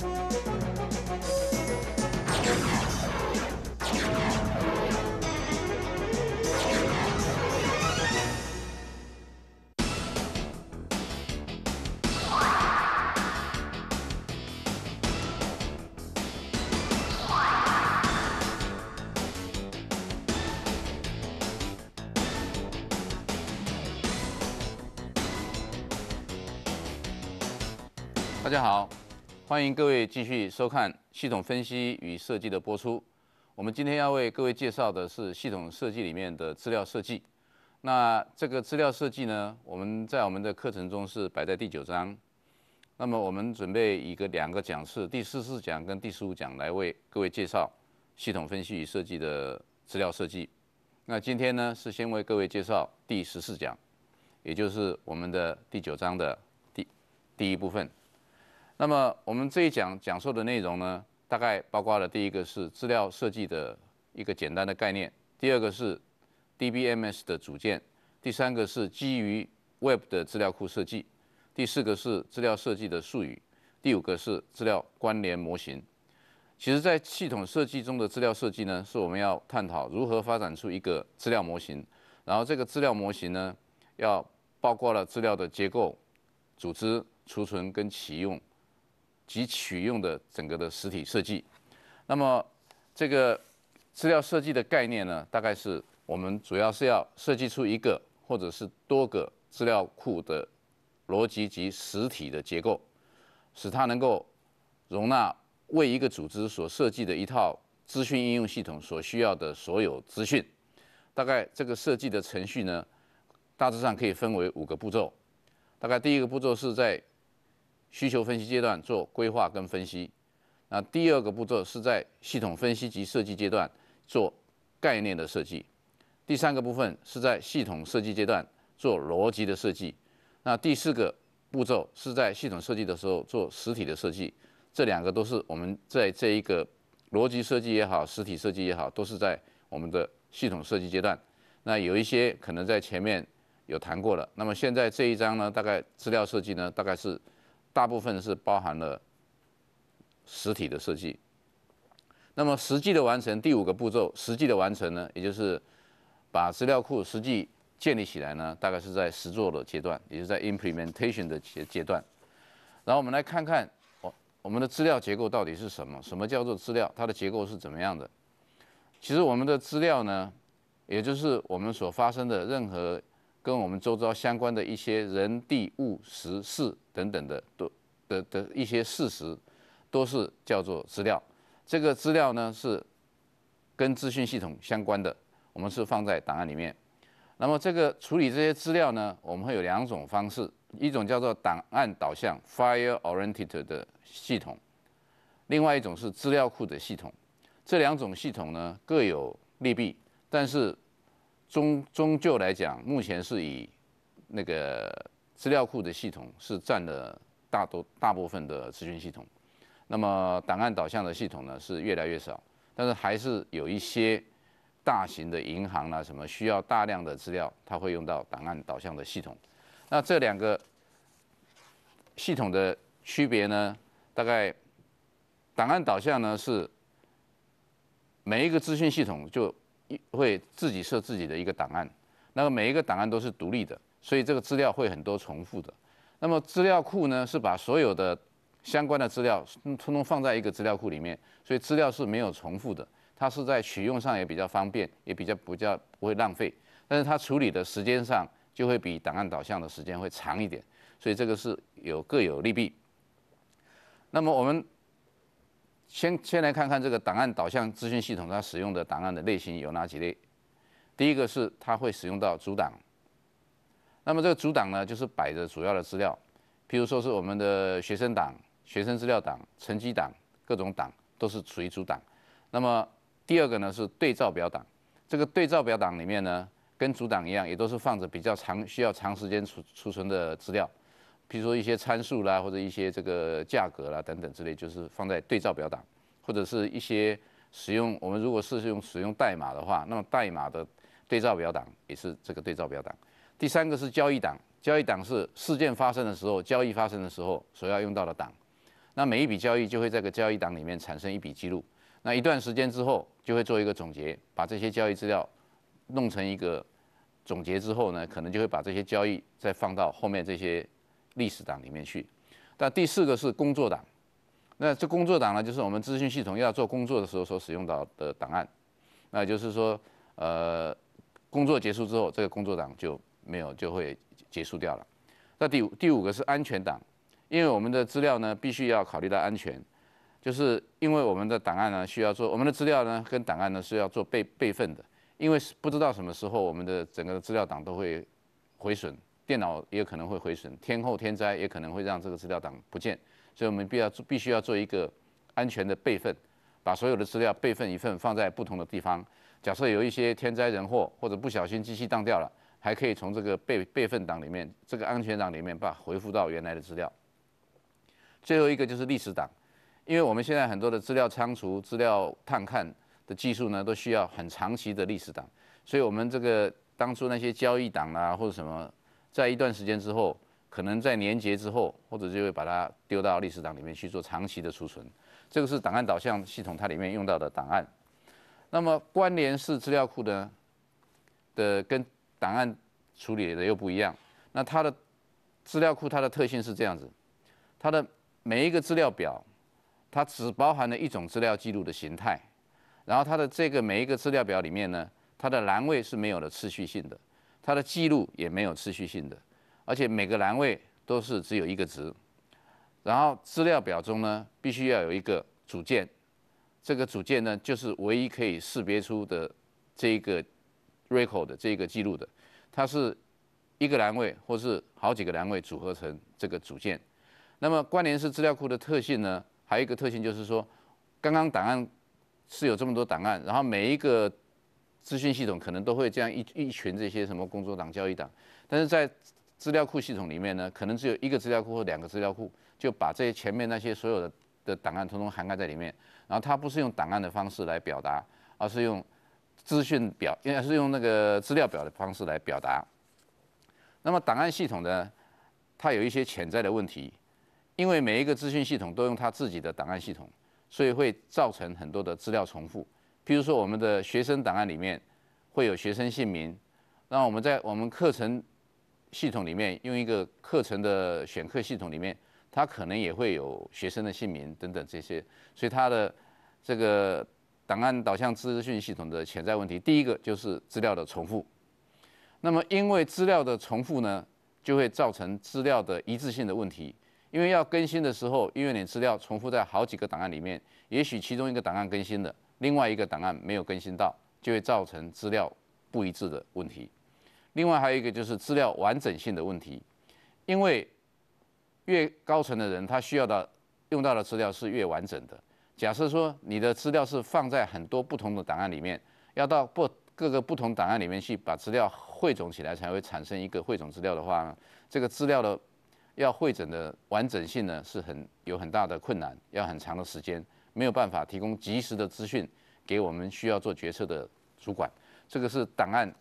大家好。欢迎各位继续收看《系统分析与设计》的播出。我们今天要为各位介绍的是系统设计里面的资料设计。那这个资料设计呢，我们在我们的课程中是摆在第九章。那么我们准备一个两个讲次，第十四讲跟第十五讲来为各位介绍系统分析与设计的资料设计。那今天呢，是先为各位介绍第十四讲，也就是我们的第九章的第第一部分。那么我们这一讲讲授的内容呢，大概包括了第一个是资料设计的一个简单的概念，第二个是 DBMS 的组件，第三个是基于 Web 的资料库设计，第四个是资料设计的术语，第五个是资料关联模型。其实，在系统设计中的资料设计呢，是我们要探讨如何发展出一个资料模型，然后这个资料模型呢，要包括了资料的结构、组织、储存跟启用。及取用的整个的实体设计，那么这个资料设计的概念呢，大概是我们主要是要设计出一个或者是多个资料库的逻辑及实体的结构，使它能够容纳为一个组织所设计的一套资讯应用系统所需要的所有资讯。大概这个设计的程序呢，大致上可以分为五个步骤。大概第一个步骤是在。需求分析阶段做规划跟分析，那第二个步骤是在系统分析及设计阶段做概念的设计，第三个部分是在系统设计阶段做逻辑的设计，那第四个步骤是在系统设计的时候做实体的设计。这两个都是我们在这一个逻辑设计也好，实体设计也好，都是在我们的系统设计阶段。那有一些可能在前面有谈过了，那么现在这一章呢，大概资料设计呢，大概是。大部分是包含了实体的设计，那么实际的完成，第五个步骤，实际的完成呢，也就是把资料库实际建立起来呢，大概是在实作的阶段，也就是在 implementation 的阶阶段。然后我们来看看我我们的资料结构到底是什么？什么叫做资料？它的结构是怎么样的？其实我们的资料呢，也就是我们所发生的任何。跟我们周遭相关的一些人、地、物、时、事等等的都的的一些事实，都是叫做资料。这个资料呢是跟资讯系统相关的，我们是放在档案里面。那么这个处理这些资料呢，我们会有两种方式，一种叫做档案导向 （file-oriented） 的系统，另外一种是资料库的系统。这两种系统呢各有利弊，但是。终终究来讲，目前是以那个资料库的系统是占了大多大部分的资讯系统，那么档案导向的系统呢是越来越少，但是还是有一些大型的银行啊什么需要大量的资料，它会用到档案导向的系统。那这两个系统的区别呢，大概档案导向呢是每一个资讯系统就。会自己设自己的一个档案，那么每一个档案都是独立的，所以这个资料会很多重复的。那么资料库呢，是把所有的相关的资料通通放在一个资料库里面，所以资料是没有重复的。它是在取用上也比较方便，也比较不叫不会浪费，但是它处理的时间上就会比档案导向的时间会长一点，所以这个是有各有利弊。那么我们。先先来看看这个档案导向资讯系统，它使用的档案的类型有哪几类？第一个是它会使用到主档，那么这个主档呢，就是摆着主要的资料，譬如说是我们的学生档、学生资料档、成绩档，各种档都是属于主档。那么第二个呢是对照表档，这个对照表档里面呢，跟主档一样，也都是放着比较长、需要长时间储储存的资料。比如说一些参数啦，或者一些这个价格啦等等之类，就是放在对照表档，或者是一些使用我们如果是用使用代码的话，那么代码的对照表档也是这个对照表档。第三个是交易档，交易档是事件发生的时候、交易发生的时候所要用到的档。那每一笔交易就会在个交易档里面产生一笔记录。那一段时间之后就会做一个总结，把这些交易资料弄成一个总结之后呢，可能就会把这些交易再放到后面这些。历史档里面去，但第四个是工作档，那这工作档呢，就是我们资讯系统要做工作的时候所使用到的档案，那就是说，呃，工作结束之后，这个工作档就没有就会结束掉了。那第五第五个是安全档，因为我们的资料呢必须要考虑到安全，就是因为我们的档案呢需要做我们的资料呢跟档案呢是要做备备份的，因为不知道什么时候我们的整个资料档都会毁损。电脑也可能会毁损，天后天灾也可能会让这个资料档不见，所以我们必要必须要做一个安全的备份，把所有的资料备份一份放在不同的地方。假设有一些天灾人祸或者不小心机器当掉了，还可以从这个备备份档里面、这个安全档里面把回复到原来的资料。最后一个就是历史档，因为我们现在很多的资料仓储、资料探看的技术呢，都需要很长期的历史档，所以我们这个当初那些交易档啊或者什么。在一段时间之后，可能在年结之后，或者就会把它丢到历史档里面去做长期的储存。这个是档案导向系统，它里面用到的档案。那么关联式资料库呢，的跟档案处理的又不一样。那它的资料库，它的特性是这样子：它的每一个资料表，它只包含了一种资料记录的形态。然后它的这个每一个资料表里面呢，它的栏位是没有了次序性的。它的记录也没有持续性的，而且每个栏位都是只有一个值，然后资料表中呢必须要有一个组件，这个组件呢就是唯一可以识别出的这一个 record 的这个记录的，它是一个栏位或是好几个栏位组合成这个组件。那么关联式资料库的特性呢，还有一个特性就是说，刚刚档案是有这么多档案，然后每一个资讯系统可能都会这样一一群这些什么工作党、交易党，但是在资料库系统里面呢，可能只有一个资料库或两个资料库，就把这些前面那些所有的的档案统统涵盖在里面。然后它不是用档案的方式来表达，而是用资讯表，应该是用那个资料表的方式来表达。那么档案系统呢，它有一些潜在的问题，因为每一个资讯系统都用它自己的档案系统，所以会造成很多的资料重复。比如说，我们的学生档案里面会有学生姓名，那我们在我们课程系统里面用一个课程的选课系统里面，它可能也会有学生的姓名等等这些，所以它的这个档案导向资讯系统的潜在问题，第一个就是资料的重复。那么因为资料的重复呢，就会造成资料的一致性的问题，因为要更新的时候，因为你资料重复在好几个档案里面，也许其中一个档案更新了。另外一个档案没有更新到，就会造成资料不一致的问题。另外还有一个就是资料完整性的问题，因为越高层的人他需要的用到的资料是越完整的。假设说你的资料是放在很多不同的档案里面，要到不各个不同档案里面去把资料汇总起来才会产生一个汇总资料的话呢，这个资料的要汇总的完整性呢是很有很大的困难，要很长的时间。没有办法提供及时的资讯给我们需要做决策的主管，这个是档案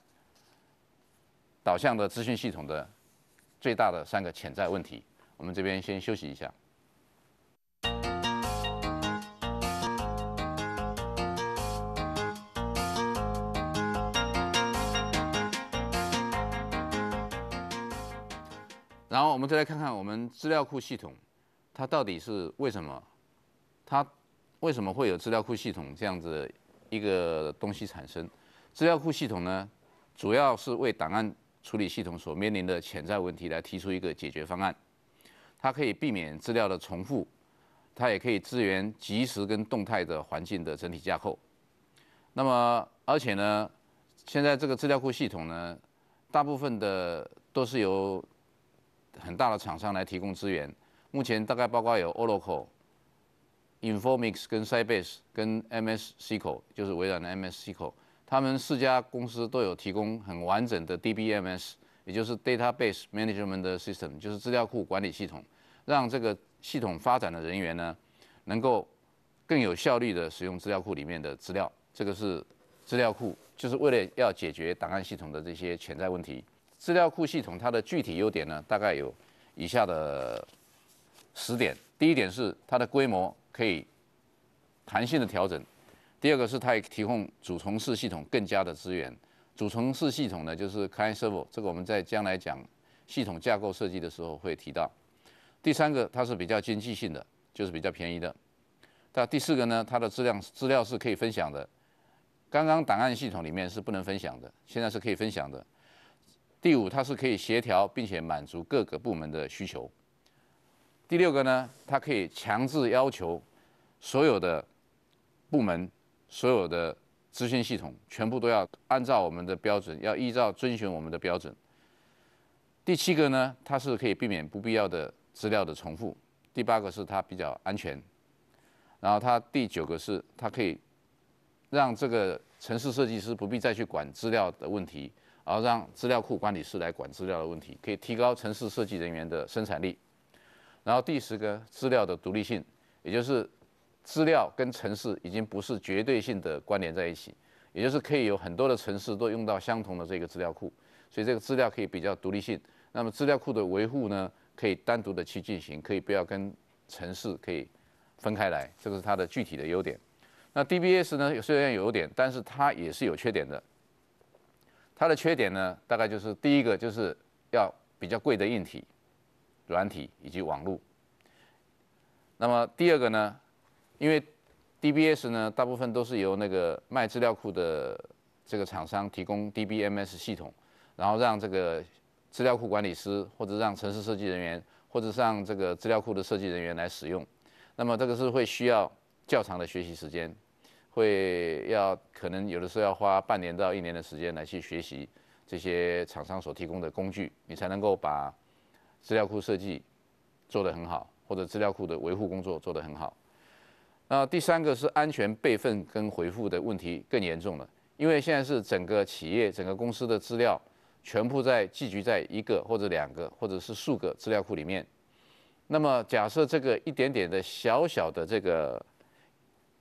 导向的资讯系统的最大的三个潜在问题。我们这边先休息一下。然后我们再来看看我们资料库系统，它到底是为什么它？为什么会有资料库系统这样子一个东西产生？资料库系统呢，主要是为档案处理系统所面临的潜在问题来提出一个解决方案。它可以避免资料的重复，它也可以支援及时跟动态的环境的整体架构。那么，而且呢，现在这个资料库系统呢，大部分的都是由很大的厂商来提供资源。目前大概包括有 Oracle。Informix 跟 Sybase 跟 MS SQL 就是微软的 MS SQL，他们四家公司都有提供很完整的 DBMS，也就是 Database Management System，就是资料库管理系统，让这个系统发展的人员呢，能够更有效率的使用资料库里面的资料。这个是资料库，就是为了要解决档案系统的这些潜在问题。资料库系统它的具体优点呢，大概有以下的十点。第一点是它的规模。可以弹性的调整，第二个是它也提供主从式系统更加的资源，主从式系统呢就是 k i n s e r v e 这个我们在将来讲系统架构设计的时候会提到。第三个它是比较经济性的，就是比较便宜的。那第四个呢，它的质量资料是可以分享的，刚刚档案系统里面是不能分享的，现在是可以分享的。第五，它是可以协调并且满足各个部门的需求。第六个呢，它可以强制要求。所有的部门，所有的资讯系统，全部都要按照我们的标准，要依照遵循我们的标准。第七个呢，它是可以避免不必要的资料的重复；第八个是它比较安全，然后它第九个是它可以让这个城市设计师不必再去管资料的问题，而让资料库管理师来管资料的问题，可以提高城市设计人员的生产力。然后第十个，资料的独立性，也就是。资料跟城市已经不是绝对性的关联在一起，也就是可以有很多的城市都用到相同的这个资料库，所以这个资料可以比较独立性。那么资料库的维护呢，可以单独的去进行，可以不要跟城市可以分开来，这个是它的具体的优点。那 DBS 呢，虽然有优点，但是它也是有缺点的。它的缺点呢，大概就是第一个就是要比较贵的硬体、软体以及网络。那么第二个呢？因为，DBS 呢，大部分都是由那个卖资料库的这个厂商提供 DBMS 系统，然后让这个资料库管理师，或者让城市设计人员，或者让这个资料库的设计人员来使用。那么这个是会需要较长的学习时间，会要可能有的时候要花半年到一年的时间来去学习这些厂商所提供的工具，你才能够把资料库设计做得很好，或者资料库的维护工作做得很好。那第三个是安全备份跟回复的问题更严重了，因为现在是整个企业整个公司的资料全部在寄居在一个或者两个或者是数个资料库里面，那么假设这个一点点的小小的这个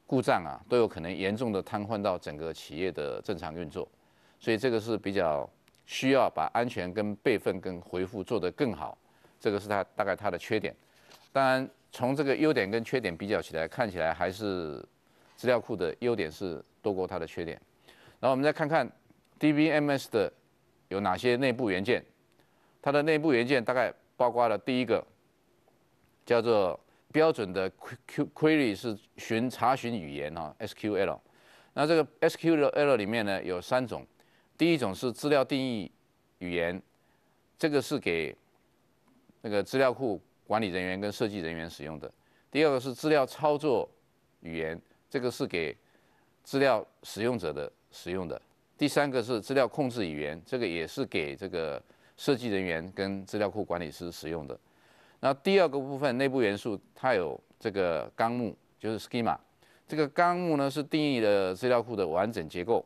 故障啊，都有可能严重的瘫痪到整个企业的正常运作，所以这个是比较需要把安全跟备份跟回复做得更好，这个是它大概它的缺点，当然。从这个优点跟缺点比较起来，看起来还是资料库的优点是多过它的缺点。然后我们再看看 DBMS 的有哪些内部元件，它的内部元件大概包括了第一个叫做标准的 Q Q query 是寻查询语言啊 SQL。那这个 SQL 里面呢有三种，第一种是资料定义语言，这个是给那个资料库。管理人员跟设计人员使用的，第二个是资料操作语言，这个是给资料使用者的使用的。第三个是资料控制语言，这个也是给这个设计人员跟资料库管理师使用的。那第二个部分内部元素，它有这个纲目，就是 schema。这个纲目呢是定义的资料库的完整结构，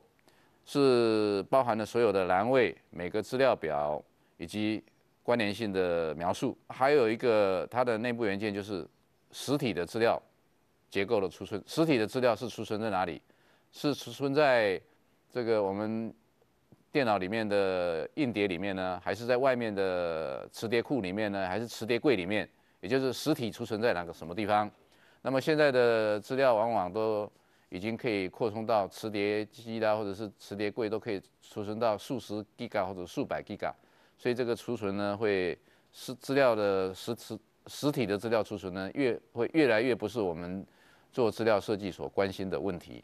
是包含了所有的栏位、每个资料表以及。关联性的描述，还有一个它的内部元件就是实体的资料结构的储存，实体的资料是储存在哪里？是储存在这个我们电脑里面的硬碟里面呢，还是在外面的磁碟库里面呢，还是磁碟柜里面？也就是实体储存在哪个什么地方？那么现在的资料往往都已经可以扩充到磁碟机啦，或者是磁碟柜都可以储存到数十 Giga 或者数百 Giga。所以这个储存呢，会是资料的实实实体的资料储存呢，越会越来越不是我们做资料设计所关心的问题。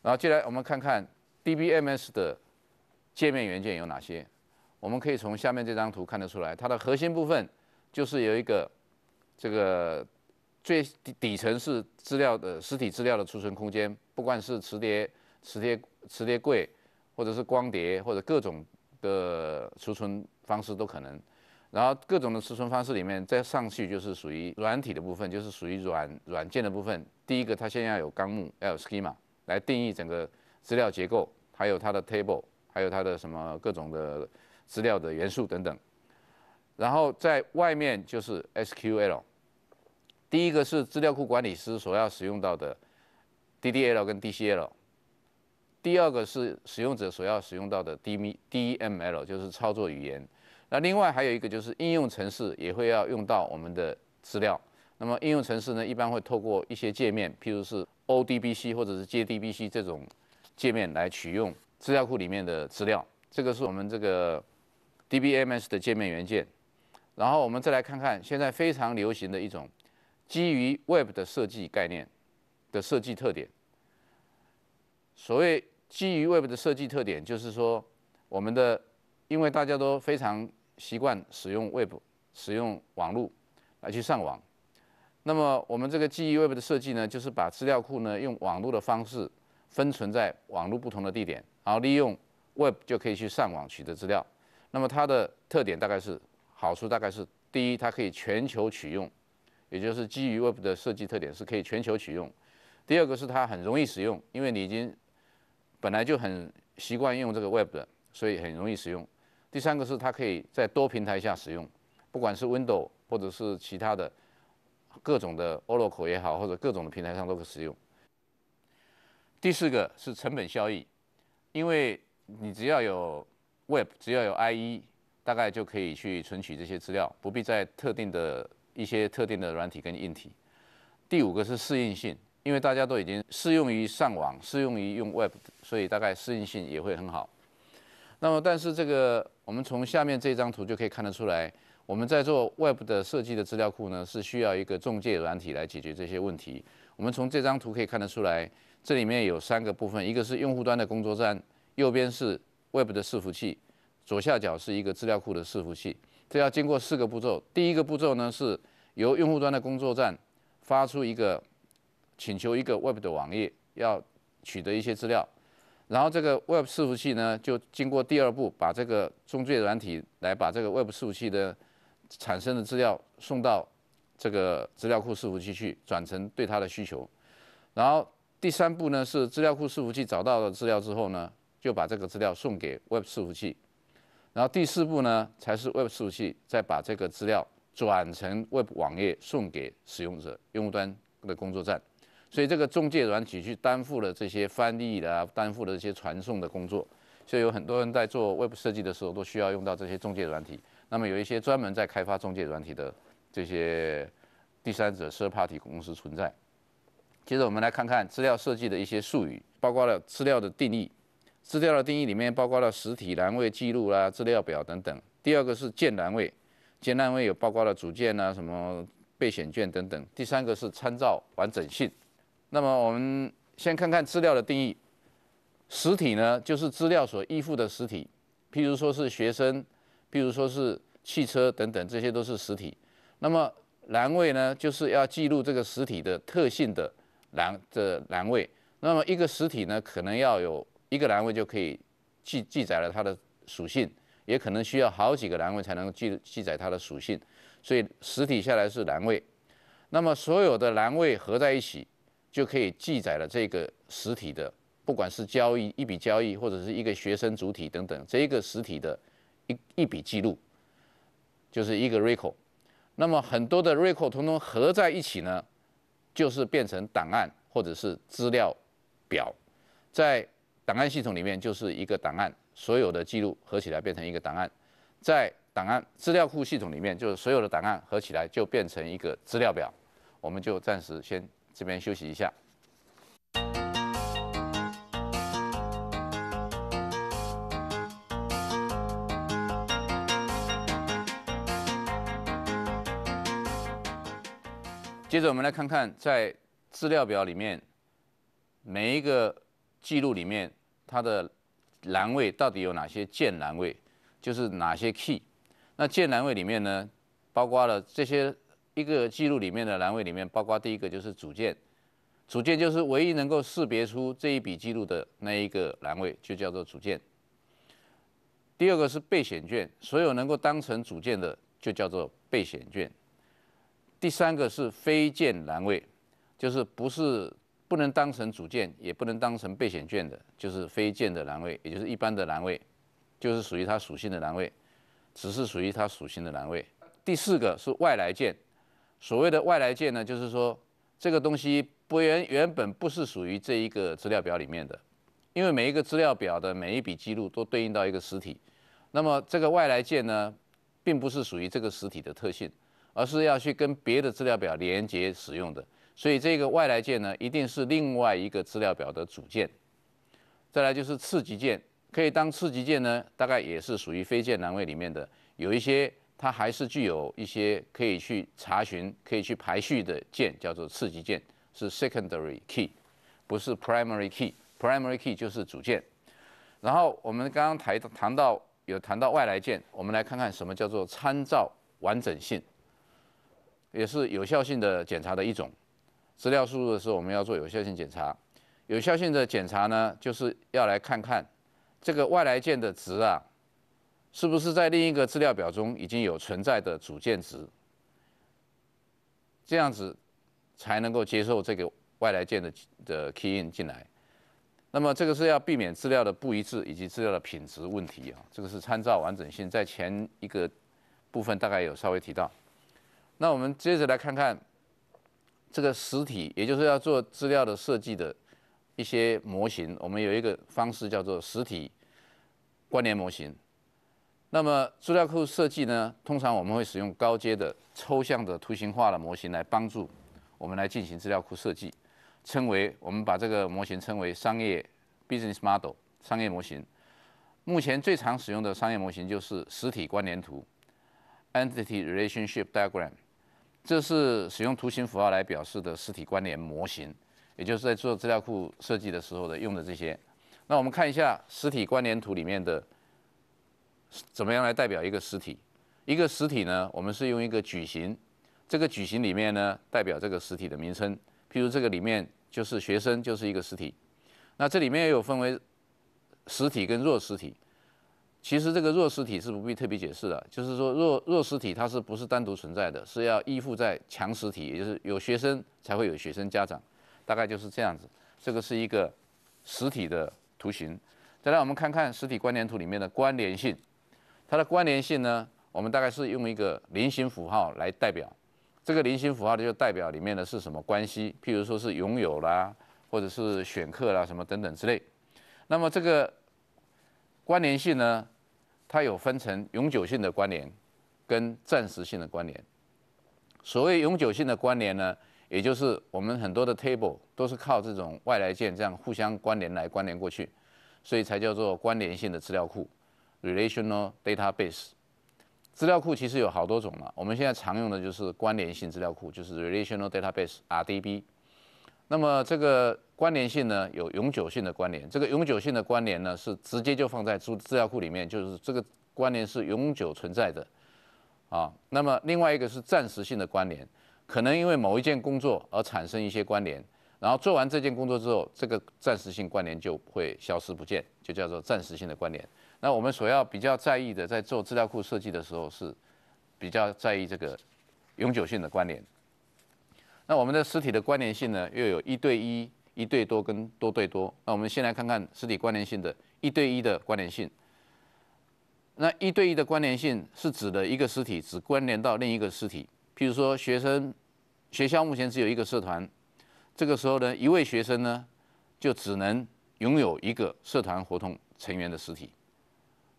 然后接下来我们看看 DBMS 的界面元件有哪些。我们可以从下面这张图看得出来，它的核心部分就是有一个这个最底底层是资料的实体资料的储存空间，不管是磁碟、磁碟、磁碟柜，或者是光碟，或者各种。的储存方式都可能，然后各种的储存方式里面再上去就是属于软体的部分，就是属于软软件的部分。第一个，它现在有纲目，有 schema 来定义整个资料结构，还有它的 table，还有它的什么各种的资料的元素等等。然后在外面就是 SQL，第一个是资料库管理师所要使用到的 DDL 跟 DCL。第二个是使用者所要使用到的 D M D M L，就是操作语言。那另外还有一个就是应用程式也会要用到我们的资料。那么应用程式呢，一般会透过一些界面，譬如是 O D B C 或者是 J D B C 这种界面来取用资料库里面的资料。这个是我们这个 D B M S 的界面元件。然后我们再来看看现在非常流行的一种基于 Web 的设计概念的设计特点。所谓基于 Web 的设计特点，就是说，我们的因为大家都非常习惯使用 Web，使用网络来去上网。那么我们这个基于 Web 的设计呢，就是把资料库呢用网络的方式分存在网络不同的地点，然后利用 Web 就可以去上网取得资料。那么它的特点大概是，好处大概是，第一，它可以全球取用，也就是基于 Web 的设计特点是可以全球取用；第二个是它很容易使用，因为你已经。本来就很习惯用这个 Web 的，所以很容易使用。第三个是它可以在多平台下使用，不管是 Windows 或者是其他的各种的 Oracle 也好，或者各种的平台上都可以使用。第四个是成本效益，因为你只要有 Web，只要有 IE，大概就可以去存取这些资料，不必在特定的一些特定的软体跟硬体。第五个是适应性。因为大家都已经适用于上网，适用于用 Web，所以大概适应性也会很好。那么，但是这个我们从下面这张图就可以看得出来，我们在做 Web 的设计的资料库呢，是需要一个中介软体来解决这些问题。我们从这张图可以看得出来，这里面有三个部分：一个是用户端的工作站，右边是 Web 的伺服器，左下角是一个资料库的伺服器。这要经过四个步骤。第一个步骤呢，是由用户端的工作站发出一个。请求一个 Web 的网页，要取得一些资料，然后这个 Web 伺服器呢，就经过第二步，把这个中介软体来把这个 Web 伺服器的产生的资料送到这个资料库伺服器去，转成对它的需求。然后第三步呢，是资料库伺服器找到了资料之后呢，就把这个资料送给 Web 伺服器。然后第四步呢，才是 Web 伺服器再把这个资料转成 Web 网页送给使用者，用户端的工作站。所以，这个中介软体去担负了这些翻译的，担负了这些传送的工作。所以，有很多人在做 Web 设计的时候，都需要用到这些中介软体。那么，有一些专门在开发中介软体的这些第三者 （Third Party） 公司存在。接着，我们来看看资料设计的一些术语，包括了资料的定义。资料的定义里面包括了实体、栏位、记录啦、资料表等等。第二个是键栏位，键栏位有包括了组件啊、什么备选卷等等。第三个是参照完整性。那么我们先看看资料的定义。实体呢，就是资料所依附的实体，譬如说是学生，譬如说是汽车等等，这些都是实体。那么栏位呢，就是要记录这个实体的特性的栏的栏位。那么一个实体呢，可能要有一个栏位就可以记记载了它的属性，也可能需要好几个栏位才能记记载它的属性。所以实体下来是栏位，那么所有的栏位合在一起。就可以记载了这个实体的，不管是交易一笔交易，或者是一个学生主体等等，这一个实体的一一笔记录，就是一个 record。那么很多的 record 通通合在一起呢，就是变成档案或者是资料表。在档案系统里面就是一个档案，所有的记录合起来变成一个档案。在档案资料库系统里面，就是所有的档案合起来就变成一个资料表。我们就暂时先。这边休息一下。接着，我们来看看在资料表里面每一个记录里面，它的栏位到底有哪些键栏位，就是哪些 key。那键栏位里面呢，包括了这些。一个记录里面的栏位里面，包括第一个就是组件，组件就是唯一能够识别出这一笔记录的那一个栏位，就叫做组件。第二个是备选卷，所有能够当成组件的，就叫做备选卷。第三个是非件栏位，就是不是不能当成组件，也不能当成备选卷的，就是非件的栏位，也就是一般的栏位，就是属于它属性的栏位，只是属于它属性的栏位。第四个是外来件，所谓的外来键呢，就是说这个东西不原原本不是属于这一个资料表里面的，因为每一个资料表的每一笔记录都对应到一个实体，那么这个外来键呢，并不是属于这个实体的特性，而是要去跟别的资料表连接使用的，所以这个外来键呢，一定是另外一个资料表的组件。再来就是次级键，可以当次级键呢，大概也是属于非键栏位里面的，有一些。它还是具有一些可以去查询、可以去排序的键，叫做次级键，是 secondary key，不是 primary key。primary key 就是主键。然后我们刚刚谈谈到有谈到外来键，我们来看看什么叫做参照完整性，也是有效性的检查的一种。资料输入的时候我们要做有效性检查，有效性的检查呢，就是要来看看这个外来键的值啊。是不是在另一个资料表中已经有存在的组件值？这样子才能够接受这个外来件的的 key in 进来。那么这个是要避免资料的不一致以及资料的品质问题啊。这个是参照完整性，在前一个部分大概有稍微提到。那我们接着来看看这个实体，也就是要做资料的设计的一些模型。我们有一个方式叫做实体关联模型。那么资料库设计呢？通常我们会使用高阶的抽象的图形化的模型来帮助我们来进行资料库设计，称为我们把这个模型称为商业 business model 商业模型。目前最常使用的商业模型就是实体关联图 entity relationship diagram，这是使用图形符号来表示的实体关联模型，也就是在做资料库设计的时候的用的这些。那我们看一下实体关联图里面的。怎么样来代表一个实体？一个实体呢，我们是用一个矩形，这个矩形里面呢代表这个实体的名称。譬如这个里面就是学生，就是一个实体。那这里面又有分为实体跟弱实体。其实这个弱实体是不必特别解释的，就是说弱弱实体它是不是单独存在的，是要依附在强实体，也就是有学生才会有学生家长，大概就是这样子。这个是一个实体的图形。再来，我们看看实体关联图里面的关联性。它的关联性呢，我们大概是用一个菱形符号来代表，这个菱形符号就代表里面的是什么关系，譬如说是拥有啦，或者是选课啦什么等等之类。那么这个关联性呢，它有分成永久性的关联跟暂时性的关联。所谓永久性的关联呢，也就是我们很多的 table 都是靠这种外来键这样互相关联来关联过去，所以才叫做关联性的资料库。Relational Database，资料库其实有好多种了。我们现在常用的就是关联性资料库，就是 Relational Database（RDB）。那么这个关联性呢，有永久性的关联。这个永久性的关联呢，是直接就放在资资料库里面，就是这个关联是永久存在的啊。那么另外一个是暂时性的关联，可能因为某一件工作而产生一些关联，然后做完这件工作之后，这个暂时性关联就会消失不见，就叫做暂时性的关联。那我们所要比较在意的，在做资料库设计的时候，是比较在意这个永久性的关联。那我们的实体的关联性呢，又有一对一、一对多跟多对多。那我们先来看看实体关联性的一对一的关联性。那一对一的关联性是指的一个实体只关联到另一个实体。譬如说，学生学校目前只有一个社团，这个时候呢，一位学生呢，就只能拥有一个社团活动成员的实体。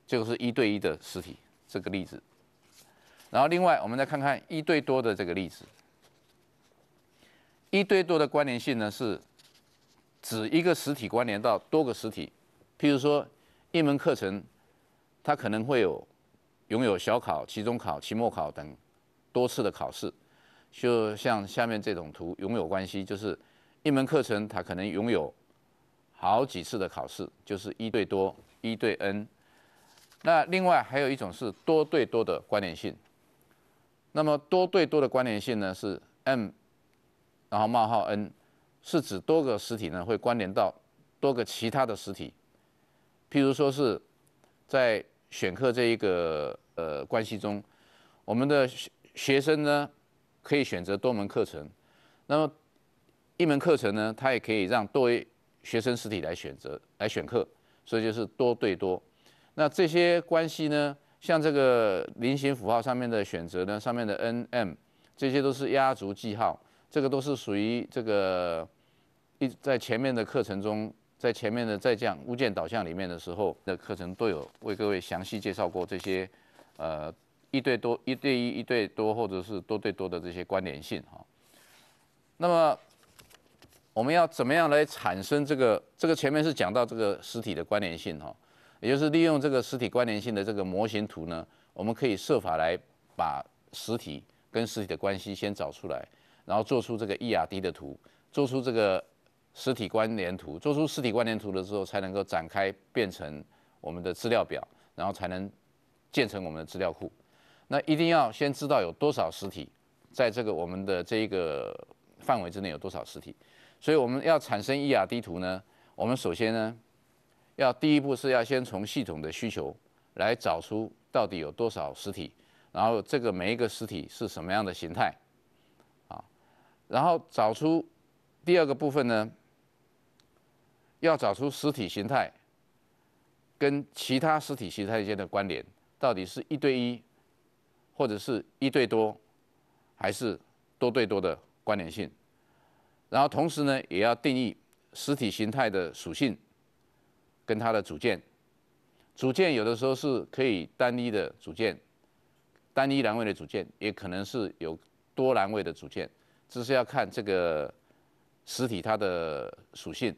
这个是一对一的实体，这个例子。然后，另外我们再看看一对多的这个例子。一对多的关联性呢，是指一个实体关联到多个实体。譬如说，一门课程，它可能会有拥有小考、期中考、期末考等多次的考试。就像下面这种图，拥有关系就是一门课程，它可能拥有好几次的考试，就是一对多，一对 N。那另外还有一种是多对多的关联性。那么多对多的关联性呢，是 m，然后冒号 n，是指多个实体呢会关联到多个其他的实体。譬如说是在选课这一个呃关系中，我们的学生呢可以选择多门课程，那么一门课程呢，它也可以让多位学生实体来选择来选课，所以就是多对多。那这些关系呢？像这个菱形符号上面的选择呢，上面的 N、M，这些都是压足记号，这个都是属于这个一在前面的课程中，在前面的再讲物件导向里面的时候的课程都有为各位详细介绍过这些，呃，一对多、一对一、一对多或者是多对多的这些关联性哈。那么我们要怎么样来产生这个？这个前面是讲到这个实体的关联性哈。也就是利用这个实体关联性的这个模型图呢，我们可以设法来把实体跟实体的关系先找出来，然后做出这个 E-R 图，做出这个实体关联图，做出实体关联图的时候，才能够展开变成我们的资料表，然后才能建成我们的资料库。那一定要先知道有多少实体，在这个我们的这一个范围之内有多少实体，所以我们要产生 E-R 图呢，我们首先呢。要第一步是要先从系统的需求来找出到底有多少实体，然后这个每一个实体是什么样的形态，啊，然后找出第二个部分呢，要找出实体形态跟其他实体形态间的关联，到底是一对一，或者是一对多，还是多对多的关联性，然后同时呢，也要定义实体形态的属性。跟它的组件，组件有的时候是可以单一的组件，单一栏位的组件，也可能是有多栏位的组件，这是要看这个实体它的属性。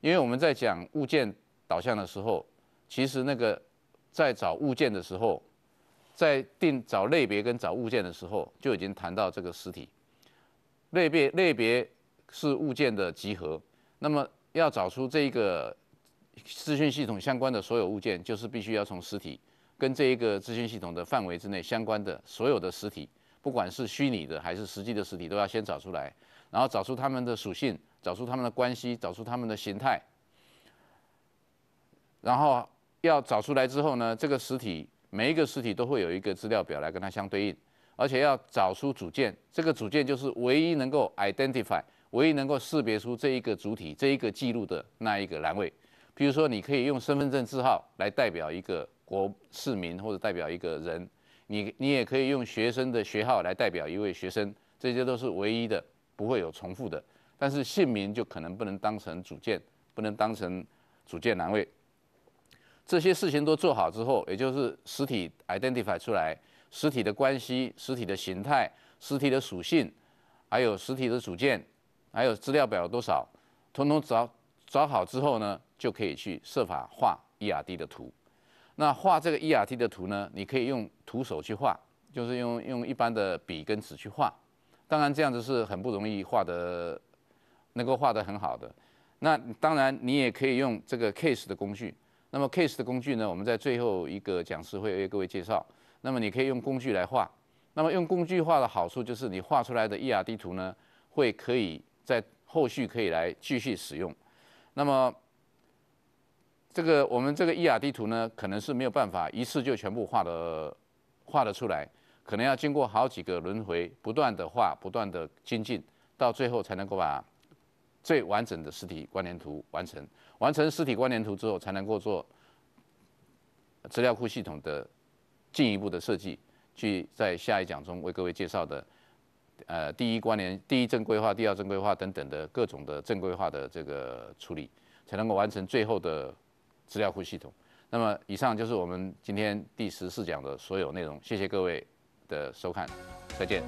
因为我们在讲物件导向的时候，其实那个在找物件的时候，在定找类别跟找物件的时候，就已经谈到这个实体类别。类别是物件的集合，那么要找出这一个。资讯系统相关的所有物件，就是必须要从实体跟这一个资讯系统的范围之内相关的所有的实体，不管是虚拟的还是实际的实体，都要先找出来，然后找出它们的属性，找出它们的关系，找出它们的形态。然后要找出来之后呢，这个实体每一个实体都会有一个资料表来跟它相对应，而且要找出组件，这个组件就是唯一能够 identify、唯一能够识别出这一个主体、这一个记录的那一个栏位。比如说，你可以用身份证字号来代表一个国市民或者代表一个人，你你也可以用学生的学号来代表一位学生，这些都是唯一的，不会有重复的。但是姓名就可能不能当成组件，不能当成组件栏位。这些事情都做好之后，也就是实体 identify 出来，实体的关系、实体的形态、实体的属性，还有实体的组件，还有资料表多少，统统找找好之后呢？就可以去设法画 e r d 的图，那画这个 e r d 的图呢？你可以用徒手去画，就是用用一般的笔跟纸去画。当然这样子是很不容易画的，能够画得很好的。那当然你也可以用这个 Case 的工具。那么 Case 的工具呢？我们在最后一个讲师会为各位介绍。那么你可以用工具来画。那么用工具画的好处就是你画出来的 e r d 图呢，会可以在后续可以来继续使用。那么这个我们这个伊雅地图呢，可能是没有办法一次就全部画的画的出来，可能要经过好几个轮回，不断的画，不断的精进，到最后才能够把最完整的实体关联图完成。完成实体关联图之后，才能够做资料库系统的进一步的设计，去在下一讲中为各位介绍的，呃，第一关联、第一正规划、第二正规划等等的各种的正规化的这个处理，才能够完成最后的。资料库系统。那么，以上就是我们今天第十四讲的所有内容。谢谢各位的收看，再见。